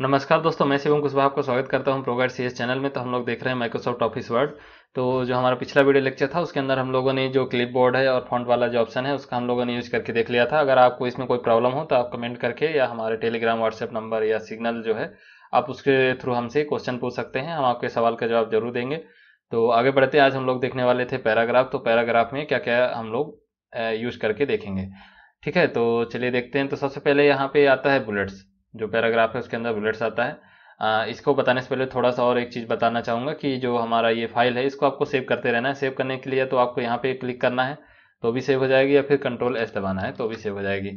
नमस्कार दोस्तों मैं शिवम कुशवाहा आपका स्वागत करता हूं प्रोगाइड सी चैनल में तो हम लोग देख रहे हैं माइक्रोसॉफ्ट ऑफिस वर्ड तो जो हमारा पिछला वीडियो लेक्चर था उसके अंदर हम लोगों ने जो क्लिप बोर्ड है और फॉन्ट वाला जो ऑप्शन है उसका हम लोगों ने यूज करके देख लिया था अगर आपको इसमें कोई प्रॉब्लम हो तो आप कमेंट करके या हमारे टेलीग्राम व्हाट्सएप नंबर या सिग्नल जो है आप उसके थ्रू हमसे क्वेश्चन पूछ सकते हैं हम आपके सवाल का जवाब जरूर देंगे तो आगे बढ़ते आज हम लोग देखने वाले थे पैराग्राफ तो पैराग्राफ में क्या क्या हम लोग यूज करके देखेंगे ठीक है तो चलिए देखते हैं तो सबसे पहले यहाँ पे आता है बुलेट्स जो पैराग्राफ है उसके अंदर बुलेट्स आता है आ, इसको बताने से पहले थोड़ा सा और एक चीज़ बताना चाहूँगा कि जो हमारा ये फाइल है इसको आपको सेव करते रहना है सेव करने के लिए तो आपको यहाँ पे क्लिक करना है तो भी सेव हो जाएगी या फिर कंट्रोल एस दबाना है तो भी सेव हो जाएगी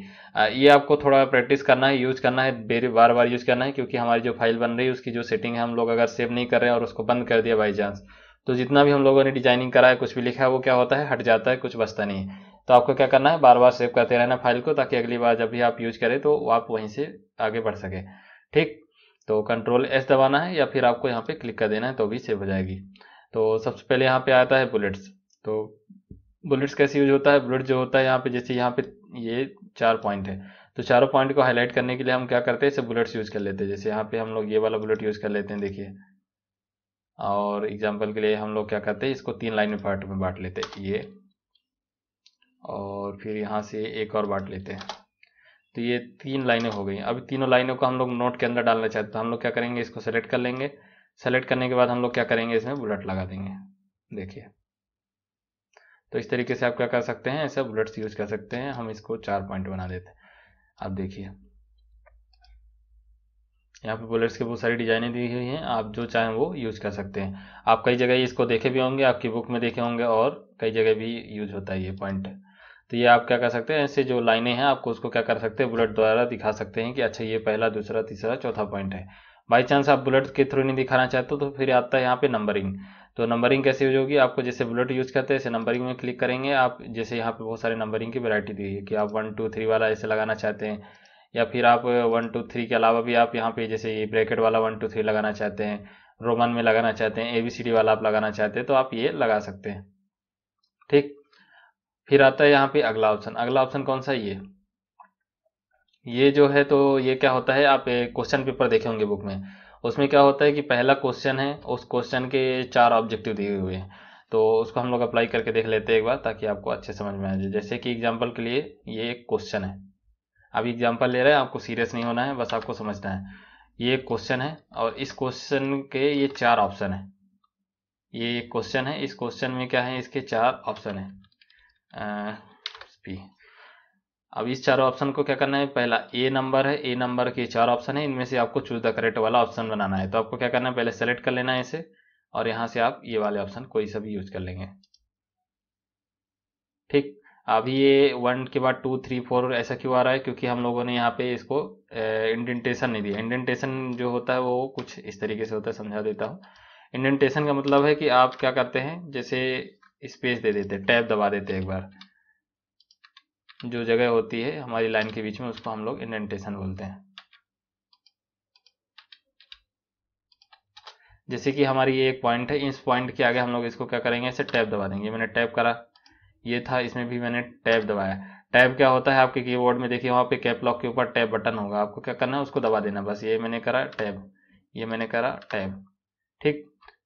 ये आपको थोड़ा प्रैक्टिस करना है यूज़ करना है बार बार यूज़ करना है क्योंकि हमारी जो फाइल बन रही है उसकी जो सेटिंग है हम लोग अगर सेव नहीं कर रहे हैं और उसको बंद कर दिया बाई चांस तो जितना भी हम लोगों ने डिजाइनिंग करा है कुछ भी लिखा है वो क्या होता है हट जाता है कुछ बचता नहीं है तो आपको क्या करना है बार बार सेव करते रहना फाइल को ताकि अगली बार जब भी आप यूज करें तो आप वहीं से आगे बढ़ सके ठीक तो कंट्रोल एस दबाना है या फिर आपको यहाँ पे क्लिक कर देना है तो भी सेव हो जाएगी तो सबसे पहले यहाँ पे आता है बुलेट्स तो बुलेट्स कैसे यूज होता है बुलेट जो होता है यहाँ पे जैसे यहाँ पे ये चार पॉइंट है तो चारों पॉइंट को हाईलाइट करने के लिए हम क्या करते हैं इसे बुलेट्स यूज कर लेते हैं जैसे यहाँ पे हम लोग ये वाला बुलेट यूज कर लेते हैं देखिए और एग्जाम्पल के लिए हम लोग क्या करते हैं इसको तीन लाइन में पार्ट में बांट लेते हैं ये और फिर यहाँ से एक और बांट लेते हैं तो ये तीन लाइनें हो गई अभी तीनों लाइनों को हम लोग नोट के अंदर डालना चाहते तो हम लोग क्या करेंगे इसको सेलेक्ट कर लेंगे सेलेक्ट करने के बाद हम लोग क्या करेंगे इसमें बुलेट लगा देंगे देखिए तो इस तरीके से आप क्या कर सकते हैं ऐसे बुलेट्स यूज कर सकते हैं हम इसको चार पॉइंट बना देते हैं आप देखिए यहाँ पे बुलेट्स की बहुत सारी डिजाइनें दी हुई हैं आप जो चाहें वो यूज कर सकते हैं आप कई जगह इसको देखे भी होंगे आपकी बुक में देखे होंगे और कई जगह भी यूज होता है ये पॉइंट तो ये आप क्या कर सकते हैं ऐसे जो लाइनें हैं आपको उसको क्या कर सकते हैं बुलेट द्वारा दिखा सकते हैं कि अच्छा ये पहला दूसरा तीसरा चौथा पॉइंट है बाई चांस आप बुलेट के थ्रू नहीं दिखाना चाहते तो फिर आता है यहाँ पे नंबरिंग तो नंबरिंग कैसे यूज होगी आपको जैसे बुलेट यूज़ करते हैं ऐसे नंबरिंग में क्लिक करेंगे आप जैसे यहाँ पे बहुत सारे नंबरिंग की वैरायटी दी है कि आप वन टू थ्री वाला ऐसे लगाना चाहते हैं या फिर आप वन टू थ्री के अलावा भी आप यहाँ पे जैसे ये ब्रैकेट वाला वन टू थ्री लगाना चाहते हैं रोमन में लगाना चाहते हैं ए बी सी डी वाला आप लगाना चाहते हैं तो आप ये लगा सकते हैं ठीक फिर आता है यहाँ पे अगला ऑप्शन अगला ऑप्शन कौन सा ये ये जो है तो ये क्या होता है आप क्वेश्चन पेपर देखे होंगे बुक में उसमें क्या होता है कि पहला क्वेश्चन है उस क्वेश्चन के चार ऑब्जेक्टिव दिए हुए हैं तो उसको हम लोग अप्लाई करके देख लेते हैं एक बार ताकि आपको अच्छे समझ में आ जाए जैसे कि एग्जाम्पल के लिए ये एक क्वेश्चन है अभी एग्जाम्पल ले रहे हैं आपको सीरियस नहीं होना है बस आपको समझना है ये एक क्वेश्चन है और इस क्वेश्चन के ये चार ऑप्शन है ये एक क्वेश्चन है इस क्वेश्चन में क्या है इसके चार ऑप्शन है पी अब इस चारों ऑप्शन को क्या करना है पहला ए नंबर है ए नंबर के चार ऑप्शन है इनमें से आपको चूज द करेक्ट वाला ऑप्शन बनाना है तो आपको क्या करना है पहले सेलेक्ट कर लेना है इसे और यहां से आप ये वाले ऑप्शन कोई सा भी यूज कर लेंगे ठीक अभी ये वन के बाद टू थ्री फोर ऐसा क्यों आ रहा है क्योंकि हम लोगों ने यहाँ पे इसको इंडेंटेशन नहीं दिया इंडेंटेशन जो होता है वो कुछ इस तरीके से होता है समझा देता हूँ इंडेंटेशन का मतलब है कि आप क्या करते हैं जैसे स्पेस दे देते हैं टैब दबा देते हैं एक बार जो जगह होती है हमारी लाइन के बीच में उसको हम लोग इंडेंटेशन बोलते हैं जैसे कि हमारी ये एक पॉइंट है इस पॉइंट के आगे हम लोग इसको क्या करेंगे इसे टैब दबा देंगे मैंने टैब करा ये था इसमें भी मैंने टैब दबाया टैब क्या होता है आपके कीबोर्ड में देखिए वहाँ पे कैप लॉक के ऊपर टैब बटन होगा आपको क्या करना है उसको दबा देना बस ये मैंने करा टैब ये मैंने करा टैब ठीक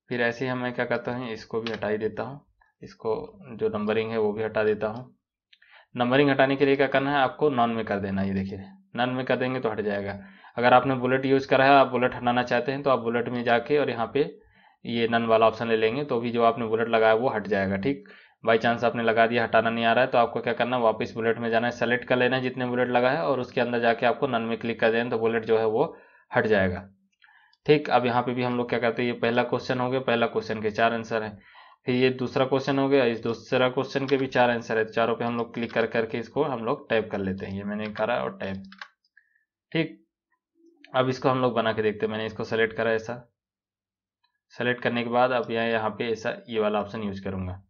फिर ऐसे ही मैं क्या करता हूँ इसको भी हटाई देता हूँ इसको जो नंबरिंग है वो भी हटा देता हूँ नंबरिंग हटाने के लिए क्या करना है आपको नॉन में कर देना ये देखिए नॉन में कर देंगे तो हट जाएगा अगर आपने बुलेट यूज़ करा है आप बुलेट हटाना चाहते हैं तो आप बुलेट में जाके और यहाँ पे ये नन वाला ऑप्शन ले लेंगे तो भी जो आपने बुलेट लगाया वो हट जाएगा ठीक बाई चांस आपने लगा दिया हटाना नहीं आ रहा है तो आपको क्या करना है वापस बुलेट में जाना है सेलेक्ट कर लेना है जितने बुलेट लगा है और उसके अंदर जाके आपको नन में क्लिक कर देना तो बुलेट जो है वो हट जाएगा ठीक अब यहाँ पे भी हम लोग क्या करते हैं ये पहला क्वेश्चन हो गया पहला क्वेश्चन के चार आंसर हैं फिर ये दूसरा क्वेश्चन हो गया इस दूसरा क्वेश्चन के भी चार आंसर है तो चारों पे हम लोग क्लिक कर करके इसको हम लोग टाइप कर लेते हैं ये मैंने करा और टाइप ठीक अब इसको हम लोग बना के देखते हैं मैंने इसको सेलेक्ट करा ऐसा सेलेक्ट करने के बाद अब यहाँ यहाँ पे ऐसा ये वाला ऑप्शन यूज करूंगा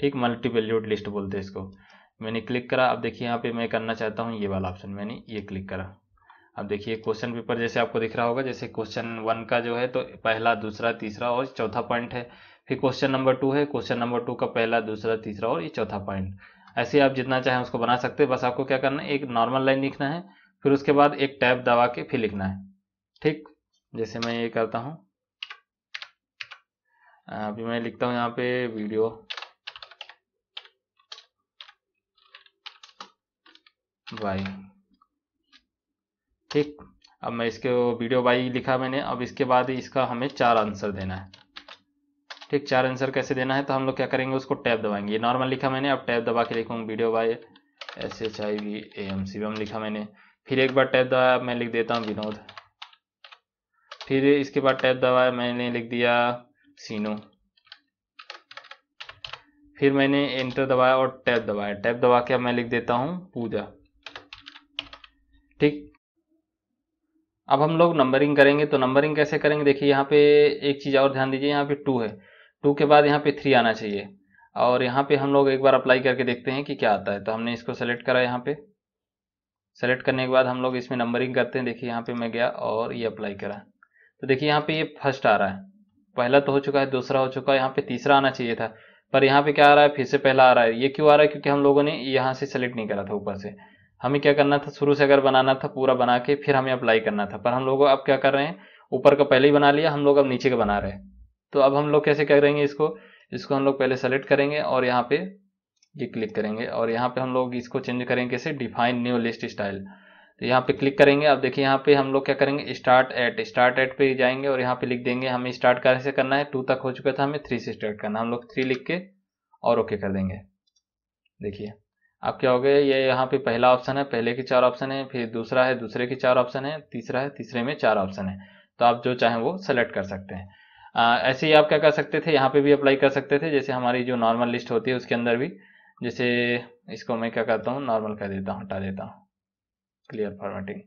ठीक मल्टी लिस्ट बोलते हैं इसको मैंने क्लिक करा अब देखिए यहाँ पे मैं करना चाहता हूँ ये वाला ऑप्शन मैंने ये क्लिक करा अब देखिए क्वेश्चन पेपर जैसे आपको दिख रहा होगा जैसे क्वेश्चन वन का जो है तो पहला दूसरा तीसरा और चौथा पॉइंट है फिर क्वेश्चन नंबर टू है क्वेश्चन नंबर टू का पहला दूसरा तीसरा और ये चौथा पॉइंट ऐसे आप जितना चाहें उसको बना सकते हैं बस आपको क्या करना है एक नॉर्मल लाइन लिखना है फिर उसके बाद एक टैब दबा के फिर लिखना है ठीक जैसे मैं ये करता हूँ अभी मैं लिखता हूँ यहाँ पे वीडियो बाई ठीक अब मैं इसके वीडियो बाई लिखा मैंने अब इसके बाद इसका हमें चार आंसर देना है ठीक चार आंसर कैसे देना है तो हम लोग क्या करेंगे उसको टैब दबाएंगे ये नॉर्मल लिखा मैंने अब टैब दबा के लिखूंगा video by S H I V A M C बम लिखा मैंने फिर एक बार टैब दबाया मैं लिख देता हूँ विनोद फिर इसके बाद टैब दबाया मैंने लिख दिया सीनो फिर मैंने एंटर दबाया और टैब दबाया टैब दबा के अब मैं लिख देता हूँ पूजा ठीक अब हम लोग नंबरिंग करेंगे तो नंबरिंग कैसे करेंगे देखिए यहाँ पे एक चीज़ और ध्यान दीजिए यहाँ पे टू है टू के बाद यहाँ पे थ्री आना चाहिए और यहाँ पे हम लोग एक बार अप्लाई करके देखते हैं कि क्या आता है तो हमने इसको सेलेक्ट करा यहाँ पे सेलेक्ट करने के बाद हम लोग इसमें नंबरिंग करते हैं देखिए यहाँ पे मैं गया और ये अप्लाई करा तो देखिए यहाँ पे ये फर्स्ट आ रहा है पहला तो हो चुका है दूसरा हो चुका है यहाँ पे तीसरा आना चाहिए था पर यहाँ पे क्या आ रहा है फिर से पहला आ रहा है ये क्यों आ रहा है क्योंकि हम लोगों ने यहाँ से सेलेक्ट नहीं करा था ऊपर से हमें क्या करना था शुरू से अगर बनाना था पूरा बना के फिर हमें अप्लाई करना था पर हम लोग अब क्या कर रहे हैं ऊपर का पहले ही बना लिया हम लोग अब नीचे का बना रहे हैं तो अब हम लोग कैसे करेंगे इसको इसको हम लोग पहले सेलेक्ट करेंगे और यहाँ पे ये क्लिक करेंगे और यहाँ पे हम लोग इसको चेंज करेंगे कैसे डिफाइन न्यू लिस्ट स्टाइल तो यहाँ पे क्लिक करेंगे अब देखिए यहाँ पे हम लोग क्या करेंगे स्टार्ट एट स्टार्ट एट पे जाएंगे और यहाँ पे लिख देंगे हमें स्टार्ट कैसे करना है टू तक हो चुका था हमें थ्री से स्टार्ट करना हम लोग थ्री लिख के और ओके कर देंगे देखिए अब क्या हो गया ये यहाँ पे पहला ऑप्शन है पहले के चार ऑप्शन है फिर दूसरा है दूसरे के चार ऑप्शन है तीसरा है तीसरे में चार ऑप्शन है तो आप जो चाहें वो सेलेक्ट कर सकते हैं आ, ऐसे ही आप क्या कर सकते थे यहाँ पे भी अप्लाई कर सकते थे जैसे हमारी जो नॉर्मल लिस्ट होती है उसके अंदर भी जैसे इसको मैं क्या करता हूँ नॉर्मल कर देता हूँ हटा देता हूँ क्लियर फॉर्मेटिंग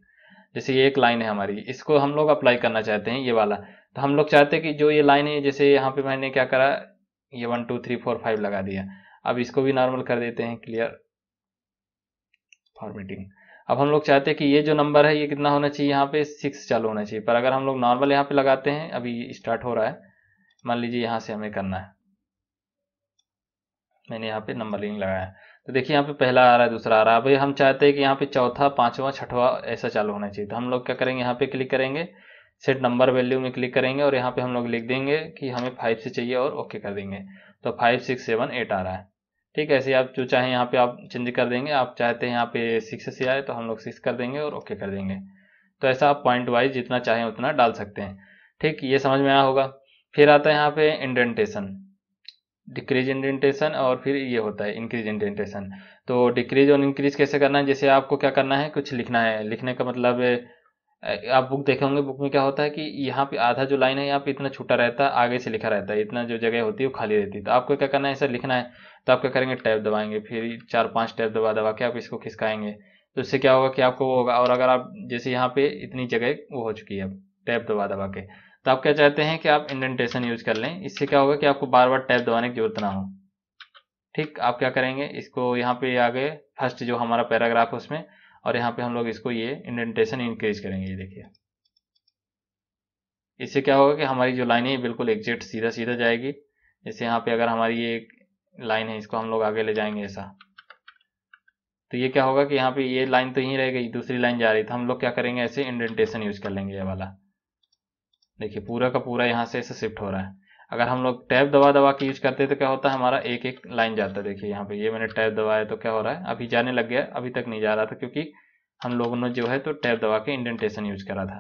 जैसे ये एक लाइन है हमारी इसको हम लोग अप्लाई करना चाहते हैं ये वाला तो हम लोग चाहते हैं कि जो ये लाइन है जैसे यहाँ पे मैंने क्या करा ये one two three four five लगा दिया अब इसको भी नॉर्मल कर देते हैं क्लियर फॉर्मेटिंग अब हम लोग चाहते हैं कि ये जो नंबर है ये कितना होना चाहिए यहाँ पे सिक्स चालू होना चाहिए पर अगर हम लोग नॉर्मल यहाँ पे लगाते हैं अभी स्टार्ट हो रहा है मान लीजिए यहाँ से हमें करना है मैंने यहाँ पे नंबर लिंग लगाया तो देखिए यहाँ पे पहला आ रहा है दूसरा आ रहा है अभी हम चाहते हैं कि यहाँ पे चौथा पांचवा छठवा ऐसा चालू होना चाहिए तो हम लोग क्या करेंगे यहाँ पे क्लिक करेंगे सेट नंबर वैल्यू में क्लिक करेंगे और यहाँ पे हम लोग लिख देंगे कि हमें फाइव से चाहिए और ओके कर देंगे तो फाइव सिक्स सेवन एट आ रहा है ठीक है ऐसे आप जो चाहें यहाँ पे आप चेंज कर देंगे आप चाहते हैं यहाँ पे सिक्स से आए तो हम लोग सिक्स कर देंगे और ओके कर देंगे तो ऐसा आप पॉइंट वाइज जितना चाहें उतना डाल सकते हैं ठीक ये समझ में आया होगा फिर आता है यहाँ पे इंडेंटेशन डिक्रीज इंडेंटेशन और फिर ये होता है इंक्रीज इंडेंटेशन तो डिक्रीज और इंक्रीज कैसे करना है जैसे आपको क्या करना है कुछ लिखना है लिखने का मतलब आप बुक देखे होंगे बुक में क्या होता है कि यहाँ पे आधा जो लाइन है यहाँ पे इतना छोटा रहता है आगे से लिखा रहता है इतना जो जगह होती है वो खाली रहती है तो आपको क्या करना है ऐसा लिखना है तो आप क्या करेंगे टैप दबाएंगे फिर चार पाँच टैप दबा दबा के आप इसको खिसकाएंगे तो इससे क्या होगा कि आपको वो होगा और अगर आप जैसे यहाँ पे इतनी जगह वो हो चुकी है अब टैप दबा दबा के तो आप क्या चाहते हैं कि आप इंडेंटेशन यूज कर लें इससे क्या होगा कि आपको बार बार टैप दबाने की जरूरत ना हो ठीक आप क्या करेंगे इसको यहाँ पे आ गए फर्स्ट जो हमारा पैराग्राफ है उसमें और यहाँ पे हम लोग इसको ये इंडेंटेशन इंक्रीज करेंगे ये देखिए इससे क्या होगा कि हमारी जो लाइन है बिल्कुल एग्जेक्ट सीधा सीधा जाएगी जैसे यहाँ पे अगर हमारी ये लाइन है इसको हम लोग आगे ले जाएंगे ऐसा तो ये क्या होगा कि यहाँ पे ये लाइन तो यहीं रह गई दूसरी लाइन जा रही तो हम लोग क्या करेंगे ऐसे इंडेंटेशन यूज कर लेंगे ये वाला देखिए पूरा का पूरा यहाँ से ऐसे शिफ्ट हो रहा है अगर हम लोग टैब दबा दबा के यूज करते तो क्या होता है हमारा एक एक लाइन जाता है देखिए यहाँ पे ये मैंने टैब दबाया तो क्या हो रहा है अभी जाने लग गया अभी तक नहीं जा रहा था क्योंकि हम लोगों ने जो है तो टैब दबा के इंडेंटेशन यूज करा था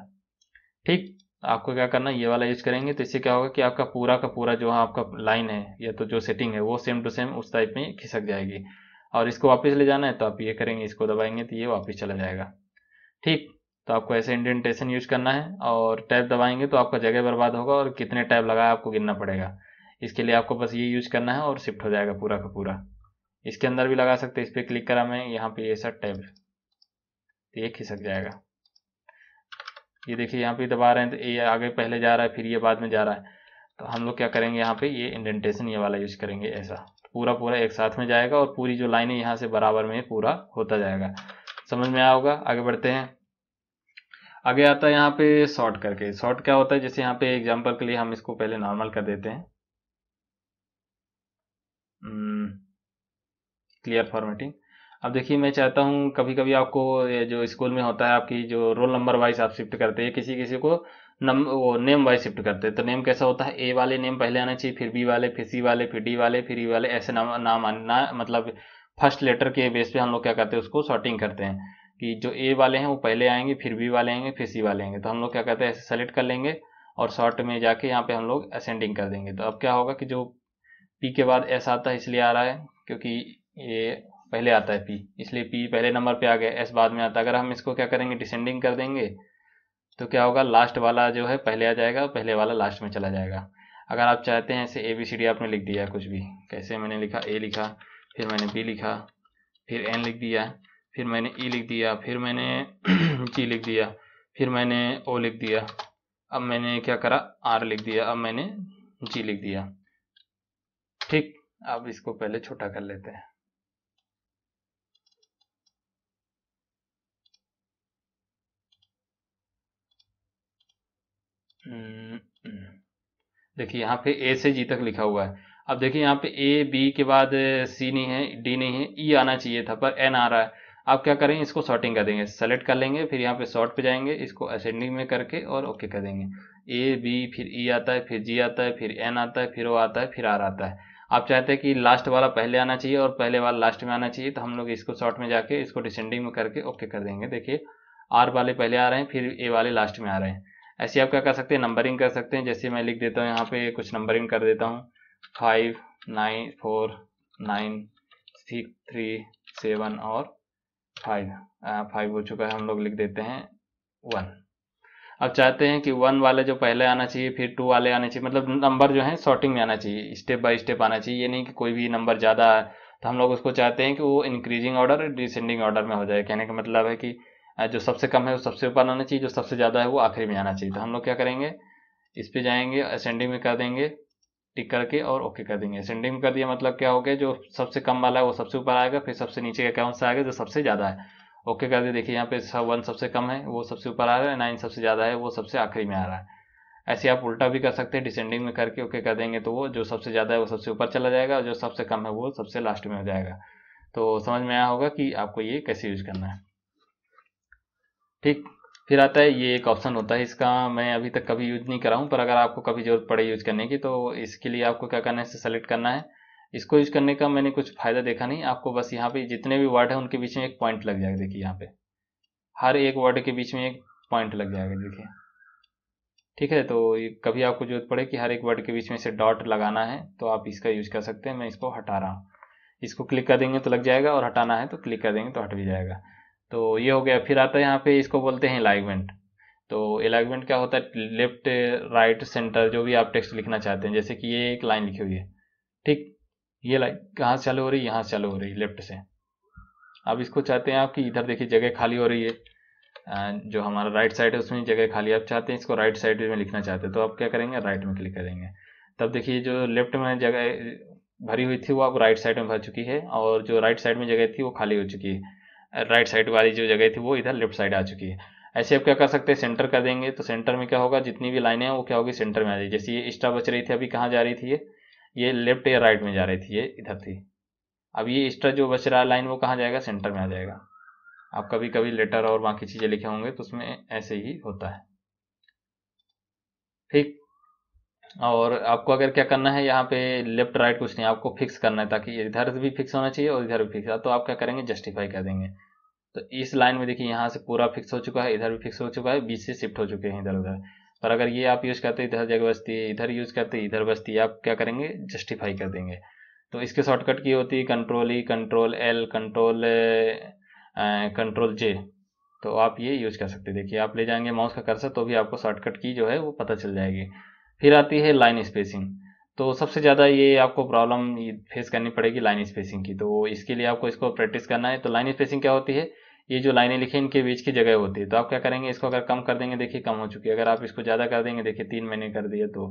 ठीक आपको क्या करना ये वाला यूज करेंगे तो इससे क्या होगा कि आपका पूरा का पूरा जो हाँ, आपका लाइन है या तो जो सेटिंग है वो सेम टू सेम उस टाइप में खिसक जाएगी और इसको वापस ले जाना है तो आप ये करेंगे इसको दबाएंगे तो ये वापस चला जाएगा ठीक तो आपको ऐसे इंडेंटेशन यूज करना है और टैब दबाएंगे तो आपका जगह बर्बाद होगा और कितने टैब लगाए आपको गिनना पड़ेगा इसके लिए आपको बस ये यूज करना है और शिफ्ट हो जाएगा पूरा का पूरा इसके अंदर भी लगा सकते हैं इस पर क्लिक करा मैं यहाँ पे ये टैब तो ये खिसक जाएगा ये देखिए यहाँ पे दबा रहे हैं तो ये आगे पहले जा रहा है फिर ये बाद में जा रहा है तो हम लोग क्या करेंगे यहाँ पे ये इंडेंटेशन ये वाला यूज करेंगे ऐसा तो पूरा पूरा एक साथ में जाएगा और पूरी जो लाइन है यहाँ से बराबर में पूरा होता जाएगा समझ में आया होगा आगे बढ़ते हैं आगे आता है यहाँ पे शॉर्ट करके शॉर्ट क्या होता है जैसे यहाँ पे एग्जाम्पल के लिए हम इसको पहले नॉर्मल कर देते हैं क्लियर hmm, फॉर्मेटिंग अब देखिए मैं चाहता हूँ कभी कभी आपको जो स्कूल में होता है आपकी जो रोल नंबर वाइज आप शिफ्ट करते हैं किसी किसी को नम वो नेम वाइज शिफ्ट करते हैं तो नेम कैसा होता है ए वाले नेम पहले आना चाहिए फिर बी वाले फिर सी वाले फिर डी वाले फिर ई e वाले ऐसे नाम नाम आना मतलब फर्स्ट लेटर के बेस पे हम लोग क्या करते हैं उसको शॉर्टिंग करते हैं कि जो ए वाले हैं वो पहले आएंगे फिर बी वाले आएंगे फिर सी वाले आएंगे तो हम लोग क्या कहते हैं ऐसे सेलेक्ट कर लेंगे और शॉर्ट में जाके यहाँ पे हम लोग असेंडिंग कर देंगे तो अब क्या होगा कि जो पी के बाद एस आता है इसलिए आ रहा है क्योंकि ये पहले आता है पी इसलिए पी पहले नंबर पे आ गया एस बाद में आता है अगर हम इसको क्या करेंगे डिसेंडिंग कर देंगे तो क्या होगा लास्ट वाला जो है पहले आ जाएगा पहले वाला लास्ट में चला जाएगा अगर आप चाहते हैं ऐसे ए बी सी डी आपने लिख दिया कुछ भी कैसे मैंने लिखा ए लिखा फिर मैंने बी लिखा फिर एन लिख दिया फिर मैंने ई लिख दिया फिर मैंने जी लिख दिया फिर मैंने ओ लिख दिया अब मैंने क्या करा आर लिख दिया अब मैंने जी लिख दिया ठीक अब इसको पहले छोटा कर लेते हैं हम्म, हम्म। देखिए यहाँ पे ए से जी तक लिखा हुआ है अब देखिए यहाँ पे ए बी के बाद सी नहीं है डी नहीं है ई आना चाहिए था पर एन आ रहा है आप क्या करेंगे इसको सॉर्टिंग कर देंगे सेलेक्ट कर लेंगे फिर यहाँ पे सॉर्ट पे जाएंगे इसको असेंडिंग में करके और ओके कर देंगे ए बी फिर ई e आता है फिर जी आता है फिर एन आता है फिर ओ आता है फिर आर आता है आप चाहते हैं कि लास्ट वाला पहले आना चाहिए और पहले वाला लास्ट में आना चाहिए तो हम लोग इसको शॉर्ट में जाके इसको डिसेंडिंग में करके ओके कर देंगे देखिए आर वाले पहले आ रहे हैं फिर ए वाले लास्ट में आ रहे हैं ऐसे आप क्या कर सकते हैं नंबरिंग कर सकते हैं जैसे मैं लिख देता हूँ यहाँ पे कुछ नंबरिंग कर देता हूँ five nine four nine six three seven और फाइव फाइव uh, हो चुका है हम लोग लिख देते हैं वन अब चाहते हैं कि वन वाले जो पहले आना चाहिए फिर टू वाले आने चाहिए मतलब नंबर जो है शॉर्टिंग में आना चाहिए स्टेप बाय स्टेप आना चाहिए ये नहीं कि कोई भी नंबर ज़्यादा है तो हम लोग उसको चाहते हैं कि वो इंक्रीजिंग ऑर्डर डिसेंडिंग ऑर्डर में हो जाए कहने का मतलब है कि uh, जो सबसे कम है वो सबसे ऊपर आना चाहिए जो सबसे ज़्यादा है वो आखिरी में आना चाहिए तो हम लोग क्या करेंगे इस पर जाएंगे असेंडिंग में कर देंगे टिक करके और ओके कर देंगे सेंडिंग कर दिया मतलब क्या हो गया जो सबसे कम वाला है वो सबसे ऊपर आएगा फिर सबसे नीचे का अकाउंट से आएगा जो सबसे ज़्यादा है ओके कर दिया देखिए यहाँ पे सब वन सबसे कम है वो सबसे ऊपर आ रहा है नाइन सबसे ज़्यादा है वो सबसे आखिरी में आ रहा है ऐसे आप उल्टा भी कर सकते हैं डिसेंडिंग में करके ओके कर देंगे तो वो जो सबसे ज़्यादा है वो सबसे ऊपर चला जाएगा और जो सबसे कम है वो सबसे लास्ट में हो जाएगा तो समझ में आया होगा कि आपको ये कैसे यूज करना है ठीक फिर आता है ये एक ऑप्शन होता है इसका मैं अभी तक कभी यूज़ नहीं कराऊँ हूँ पर अगर आपको कभी ज़रूरत पड़े यूज़ करने की तो इसके लिए आपको क्या करना है इसे सेलेक्ट करना है इसको यूज़ करने का मैंने कुछ फ़ायदा देखा नहीं आपको बस यहाँ पे जितने भी वर्ड हैं उनके बीच में एक पॉइंट लग जाएगा देखिए यहाँ पे हर एक वर्ड के बीच में एक पॉइंट लग जाएगा देखिए ठीक है तो कभी आपको जरूरत पड़े कि हर एक वर्ड के बीच में से डॉट लगाना है तो आप इसका यूज कर सकते हैं मैं इसको हटा रहा हूँ इसको क्लिक कर देंगे तो लग जाएगा और हटाना है तो क्लिक कर देंगे तो हट भी जाएगा तो ये हो गया फिर आता है यहाँ पे इसको बोलते हैं अलाइनमेंट तो अलाइनमेंट क्या होता है लेफ्ट राइट सेंटर जो भी आप टेक्स्ट लिखना चाहते हैं जैसे कि ये एक लाइन लिखी हुई है ठीक ये लाइन कहाँ से चालू हो रही है यहाँ से चालू हो रही है लेफ्ट से अब इसको चाहते हैं आप कि इधर देखिए जगह खाली हो रही है जो हमारा राइट साइड है उसमें जगह खाली आप चाहते हैं इसको राइट साइड में लिखना चाहते हैं तो आप क्या करेंगे राइट में क्लिक करेंगे तब देखिए जो लेफ्ट में जगह भरी हुई थी वो अब राइट साइड में भर चुकी है और जो राइट साइड में जगह थी वो खाली हो चुकी है राइट साइड वाली जो जगह थी वो इधर लेफ्ट साइड आ चुकी है ऐसे आप क्या कर सकते हैं सेंटर कर देंगे तो सेंटर में क्या होगा जितनी भी लाइनें हैं वो क्या होगी सेंटर में आ जाएगी जैसे ये एक्स्ट्रा बच रही थी अभी कहाँ जा रही थी ये ये लेफ्ट या राइट में जा रही थी ये इधर थी अब ये एक्स्ट्रा जो बच रहा लाइन वो कहाँ जाएगा सेंटर में आ जाएगा आप कभी कभी लेटर और बाकी चीज़ें लिखे होंगे तो उसमें ऐसे ही होता है ठीक और आपको अगर क्या करना है यहाँ पे लेफ्ट राइट कुछ नहीं आपको फिक्स करना है ताकि इधर भी फिक्स होना चाहिए और इधर भी फिक्स तो आप क्या करेंगे जस्टिफाई कर देंगे तो इस लाइन में देखिए यहाँ से पूरा फिक्स हो चुका है इधर भी फिक्स हो चुका है बीच से शिफ्ट हो चुके हैं इधर उधर पर अगर ये आप यूज़ करते इधर जगह बचती है इधर यूज़ करते इधर बचती आप क्या करेंगे जस्टिफाई कर देंगे तो इसके शॉर्टकट की होती है control E control L control control J तो आप ये यूज कर सकते देखिए आप ले जाएंगे माउस का कर्सर तो भी आपको शॉर्टकट की जो है वो पता चल जाएगी फिर आती है लाइन स्पेसिंग तो सबसे ज़्यादा ये आपको प्रॉब्लम फेस करनी पड़ेगी लाइन स्पेसिंग की तो इसके लिए आपको इसको प्रैक्टिस करना है तो लाइन स्पेसिंग क्या होती है ये जो लाइनें लिखी इनके बीच की जगह होती है तो आप क्या करेंगे इसको अगर कम कर देंगे देखिए कम हो चुकी है अगर आप इसको ज़्यादा कर देंगे देखिए तीन महीने कर दिए तो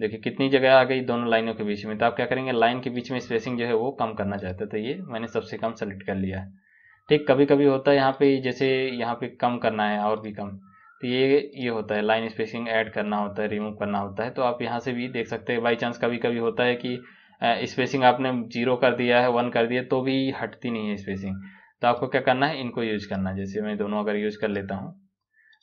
देखिए कितनी जगह आ गई दोनों लाइनों के बीच में तो आप क्या करेंगे लाइन के बीच में स्पेसिंग जो है वो कम करना चाहते हैं तो ये मैंने सबसे कम सेलेक्ट कर लिया है ठीक कभी कभी होता है यहाँ पे जैसे यहाँ पे कम करना है और भी कम तो ये ये होता है लाइन स्पेसिंग ऐड करना होता है रिमूव करना होता है तो आप यहाँ से भी देख सकते हैं बाई चांस कभी कभी होता है कि स्पेसिंग आपने जीरो कर दिया है वन कर दिया तो भी हटती नहीं है स्पेसिंग तो आपको क्या करना है इनको यूज करना है जैसे मैं दोनों अगर यूज कर लेता हूँ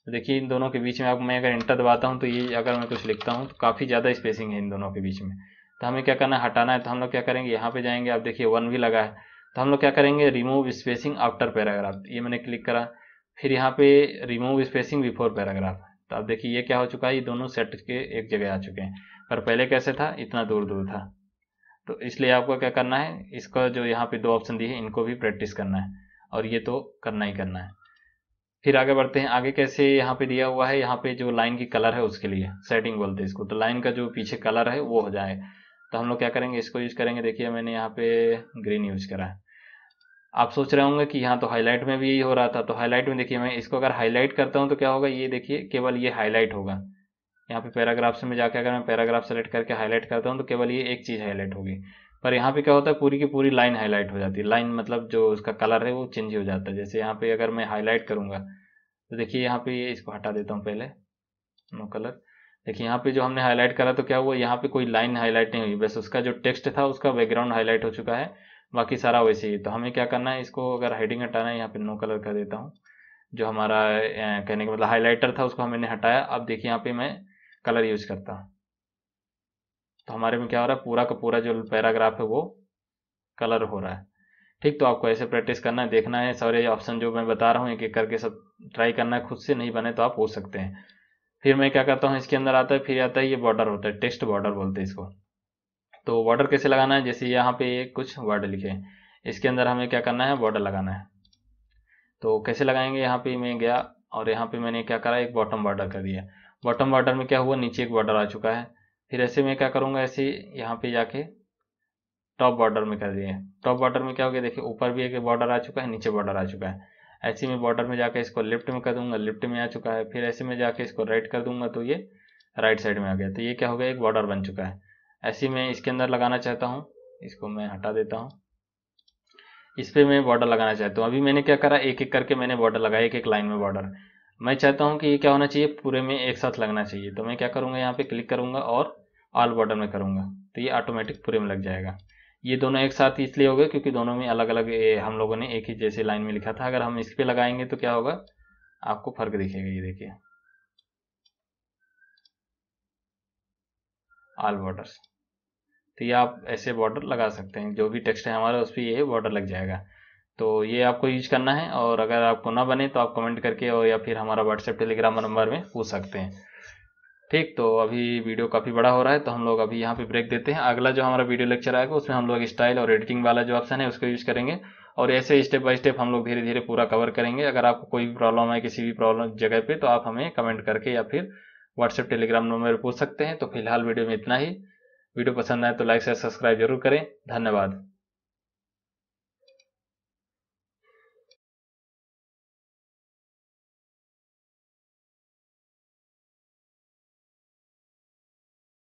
तो देखिए इन दोनों के बीच में आप मैं अगर इंटर दबाता हूँ तो ये अगर मैं कुछ लिखता हूँ तो काफ़ी ज़्यादा स्पेसिंग है इन दोनों के बीच में तो हमें क्या करना है हटाना है तो हम लोग क्या करेंगे यहाँ पर जाएंगे आप देखिए वन भी लगा है तो हम लोग क्या करेंगे रिमूव स्पेसिंग आफ्टर पैराग्राफ ये मैंने क्लिक करा फिर यहाँ पे रिमूव स्पेसिंग बिफोर पैराग्राफ तो अब देखिए ये क्या हो चुका है ये दोनों सेट के एक जगह आ चुके हैं पर पहले कैसे था इतना दूर दूर था तो इसलिए आपको क्या करना है इसका जो यहाँ पे दो ऑप्शन दिए हैं इनको भी प्रैक्टिस करना है और ये तो करना ही करना है फिर आगे बढ़ते हैं आगे कैसे यहाँ पे दिया हुआ है यहाँ पे जो लाइन की कलर है उसके लिए सेटिंग बोलते हैं इसको तो लाइन का जो पीछे कलर है वो हो जाए तो हम लोग क्या करेंगे इसको यूज करेंगे देखिए मैंने यहाँ पे ग्रीन यूज करा है आप सोच रहे होंगे कि यहाँ तो हाईलाइट में भी यही हो रहा था तो हाईलाइट में देखिए मैं इसको अगर हाईलाइट करता हूँ तो क्या होगा ये देखिए केवल ये हाईलाइट होगा यहाँ पे पैराग्राफ्स में जाकर अगर मैं पैराग्राफ सेलेक्ट करके हाईलाइट करता हूँ तो केवल ये एक चीज़ हाईलाइट होगी पर यहाँ पे क्या होता है पूरी की पूरी लाइन हाईलाइट हो जाती है लाइन मतलब जो उसका कलर है वो चेंज हो जाता है जैसे यहाँ पे अगर मैं हाईलाइट करूँगा तो देखिए यहाँ पे ये इसको हटा देता हूँ पहले नो कलर देखिए यहाँ पे जो हमने हाईलाइट करा तो क्या हुआ यहाँ पे कोई लाइन हाईलाइट नहीं हुई बस उसका जो टेक्स्ट था उसका बैकग्राउंड हाईलाइट हो चुका है बाकी सारा वैसे ही तो हमें क्या करना है इसको अगर हेडिंग हटाना है यहाँ पे नो कलर कर देता हूँ जो हमारा कहने का मतलब हाईलाइटर था उसको हमने हटाया अब देखिए यहाँ पे मैं कलर यूज करता हूँ तो हमारे में क्या हो रहा है पूरा का पूरा जो पैराग्राफ है वो कलर हो रहा है ठीक तो आपको ऐसे प्रैक्टिस करना है देखना है सारे ऑप्शन जो मैं बता रहा हूँ एक एक करके सब ट्राई करना है खुद से नहीं बने तो आप हो सकते हैं फिर मैं क्या करता हूँ इसके अंदर आता है फिर आता है ये बॉर्डर होता है टेक्स्ट बॉर्डर बोलते हैं इसको तो बॉर्डर कैसे लगाना है जैसे यहाँ पे कुछ वर्ड लिखे इसके अंदर हमें क्या करना है बॉर्डर लगाना है तो कैसे लगाएंगे यहाँ पे मैं गया और यहाँ पे मैंने क्या करा एक बॉटम बॉर्डर कर दिया बॉटम बॉर्डर में क्या हुआ नीचे एक बॉर्डर आ चुका है फिर ऐसे मैं क्या करूँगा ऐसे यहाँ पे जाके टॉप बॉर्डर में कर दिए टॉप बॉर्डर में क्या हो गया देखिए ऊपर भी एक बॉर्डर आ चुका है नीचे बॉर्डर आ चुका है ऐसे में बॉर्डर में जाकर इसको लेफ्ट में कर दूंगा लेफ्ट में आ चुका है फिर ऐसे में जाके इसको राइट कर दूंगा तो ये राइट साइड में आ गया तो ये क्या हो गया एक बॉर्डर बन चुका है ऐसे मैं इसके अंदर लगाना चाहता हूँ इसको मैं हटा देता हूँ इस पर मैं बॉर्डर लगाना चाहता हूँ अभी मैंने क्या करा एक एक करके मैंने बॉर्डर लगाया एक एक लाइन में बॉर्डर मैं चाहता हूँ कि ये क्या होना चाहिए पूरे में एक साथ लगना चाहिए तो मैं क्या करूँगा यहाँ पे क्लिक करूँगा और ऑल बॉर्डर में करूँगा तो ये ऑटोमेटिक पूरे में लग जाएगा ये दोनों एक साथ इसलिए हो गए क्योंकि दोनों में अलग अलग हम लोगों ने एक ही जैसे लाइन में लिखा था अगर हम इस पर लगाएंगे तो क्या होगा आपको फर्क दिखेगा ये देखिए ऑल बॉर्डर्स तो ये आप ऐसे बॉर्डर लगा सकते हैं जो भी टेक्स्ट है हमारा उस पर ये बॉर्डर लग जाएगा तो ये आपको यूज करना है और अगर आपको ना बने तो आप कमेंट करके और या फिर हमारा व्हाट्सएप टेलीग्राम नंबर में पूछ सकते हैं ठीक तो अभी वीडियो काफ़ी बड़ा हो रहा है तो हम लोग अभी यहाँ पे ब्रेक देते हैं अगला जो हमारा वीडियो लेक्चर आएगा उसमें हम लोग स्टाइल और एडिटिंग वाला जो ऑप्शन है उसको यूज़ करेंगे और ऐसे स्टेप बाय स्टेप हम लोग धीरे धीरे पूरा कवर करेंगे अगर आपको कोई भी प्रॉब्लम है किसी भी प्रॉब्लम जगह पे तो आप हमें कमेंट करके या फिर व्हाट्सएप टेलीग्राम नंबर पूछ सकते हैं तो फिलहाल वीडियो में इतना ही वीडियो पसंद आए तो लाइक शेयर सब्सक्राइब जरूर करें धन्यवाद